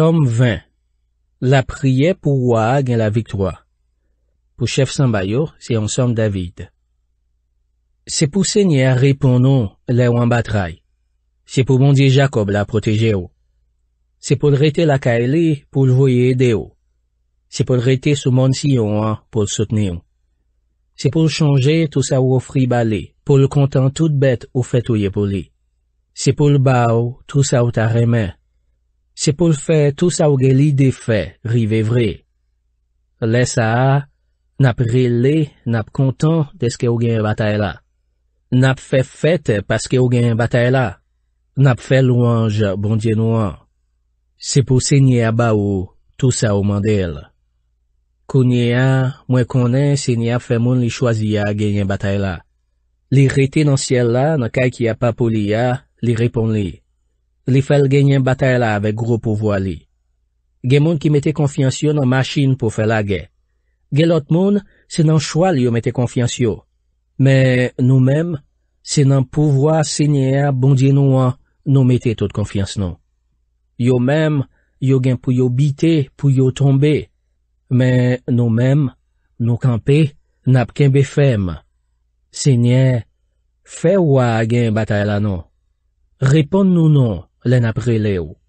Nom 20. La priye pou wa agen la viktwa. Pou chef Sanbayor, se yon son David. Se pou se nye a repon nou, le ou an batray. Se pou moun di Jacob la proteje ou. Se pou l rete la kaele pou l voye ede ou. Se pou l rete sou moun si yon an pou l sotne ou. Se pou l chanje tou sa ou ofri ba le, pou l kontan tout bet ou fet ou ye pou le. Se pou l ba ou, tou sa ou ta remen. Se pou fè tou sa ou gen li defè, rive vre. Le sa a, nap re le, nap kontan deske ou gen batay la. Nap fè fèt paske ou gen batay la. Nap fè louange bondye nouan. Se pou se nye a ba ou, tou sa ou mandel. Kou nye a, mwen konen se nye a fè moun li chwazi a gen gen batay la. Li rete nan siel la, nan kay ki a pa pou li a, li repon li. li fel genyen batay la avek gro pou vo ali. Gen moun ki mette konfiansyo nan maschin pou fel a gen. Gen lot moun, se nan chwal yo mette konfiansyo. Me nou men, se nan pouvoa se nye a bondye nou an, nou mette tout konfians nou. Yo men, yo gen pou yo bite, pou yo tombe. Me nou men, nou kampe, nap kenbe fem. Se nye, fe wwa gen batay la nou. Repon nou nou. Len ap relew